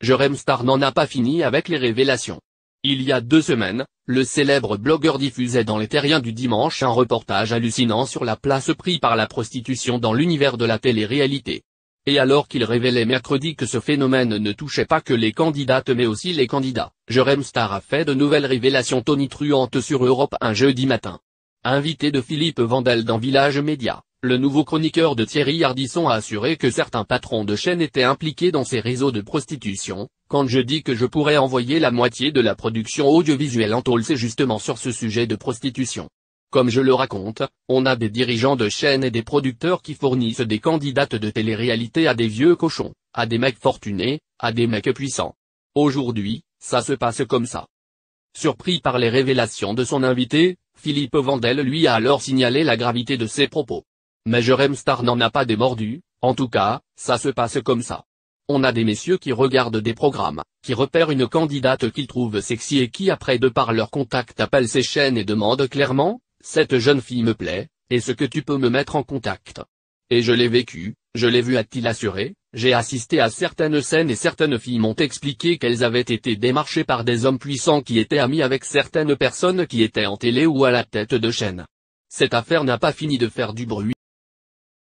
Jerem Star n'en a pas fini avec les révélations. Il y a deux semaines, le célèbre blogueur diffusait dans les terriens du dimanche un reportage hallucinant sur la place prise par la prostitution dans l'univers de la télé-réalité. Et alors qu'il révélait mercredi que ce phénomène ne touchait pas que les candidates mais aussi les candidats, Jerem Star a fait de nouvelles révélations tonitruantes sur Europe un jeudi matin. Invité de Philippe Vandel dans Village Média. Le nouveau chroniqueur de Thierry Ardisson a assuré que certains patrons de chaîne étaient impliqués dans ces réseaux de prostitution, quand je dis que je pourrais envoyer la moitié de la production audiovisuelle en tôle c'est justement sur ce sujet de prostitution. Comme je le raconte, on a des dirigeants de chaîne et des producteurs qui fournissent des candidates de télé-réalité à des vieux cochons, à des mecs fortunés, à des mecs puissants. Aujourd'hui, ça se passe comme ça. Surpris par les révélations de son invité, Philippe Vandel lui a alors signalé la gravité de ses propos. Mais Jerem Star n'en a pas démordu, en tout cas, ça se passe comme ça. On a des messieurs qui regardent des programmes, qui repèrent une candidate qu'ils trouvent sexy et qui après de par leur contact appellent ces chaînes et demandent clairement, cette jeune fille me plaît, est-ce que tu peux me mettre en contact Et je l'ai vécu, je l'ai vu a-t-il assuré, j'ai assisté à certaines scènes et certaines filles m'ont expliqué qu'elles avaient été démarchées par des hommes puissants qui étaient amis avec certaines personnes qui étaient en télé ou à la tête de chaîne. Cette affaire n'a pas fini de faire du bruit.